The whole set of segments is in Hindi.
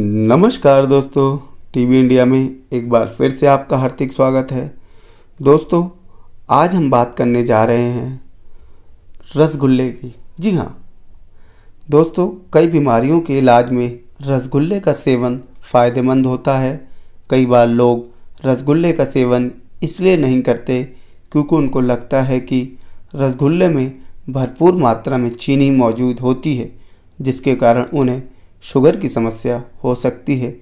नमस्कार दोस्तों टीवी इंडिया में एक बार फिर से आपका हार्दिक स्वागत है दोस्तों आज हम बात करने जा रहे हैं रसगुल्ले की जी हाँ दोस्तों कई बीमारियों के इलाज में रसगुल्ले का सेवन फ़ायदेमंद होता है कई बार लोग रसगुल्ले का सेवन इसलिए नहीं करते क्योंकि उनको लगता है कि रसगुल्ले में भरपूर मात्रा में चीनी मौजूद होती है जिसके कारण उन्हें शुगर की समस्या हो सकती है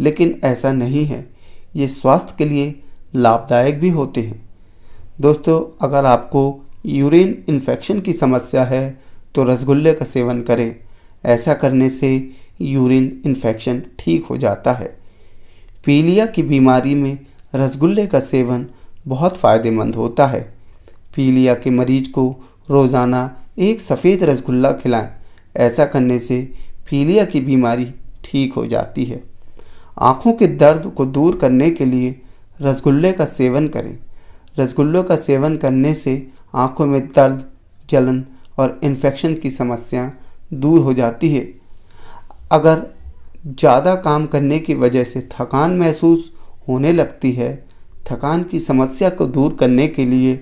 लेकिन ऐसा नहीं है ये स्वास्थ्य के लिए लाभदायक भी होते हैं दोस्तों अगर आपको यूरिन इन्फेक्शन की समस्या है तो रसगुल्ले का सेवन करें ऐसा करने से यूरिन इन्फेक्शन ठीक हो जाता है पीलिया की बीमारी में रसगुल्ले का सेवन बहुत फ़ायदेमंद होता है पीलिया के मरीज को रोज़ाना एक सफ़ेद रसगुल्ला खिलाएं ऐसा करने से पीलिया की बीमारी ठीक हो जाती है आँखों के दर्द को दूर करने के लिए रसगुल्ले का सेवन करें रसगुल्लों का सेवन करने से आँखों में दर्द जलन और इन्फेक्शन की समस्या दूर हो जाती है अगर ज़्यादा काम करने की वजह से थकान महसूस होने लगती है थकान की समस्या को दूर करने के लिए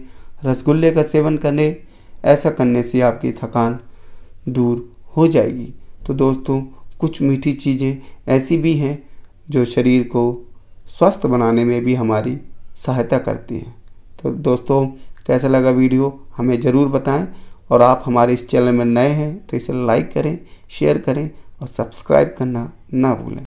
रसगुल्ले का सेवन करें ऐसा करने से आपकी थकान दूर हो जाएगी तो दोस्तों कुछ मीठी चीज़ें ऐसी भी हैं जो शरीर को स्वस्थ बनाने में भी हमारी सहायता करती हैं तो दोस्तों कैसा लगा वीडियो हमें ज़रूर बताएं और आप हमारे इस चैनल में नए हैं तो इसे लाइक करें शेयर करें और सब्सक्राइब करना ना भूलें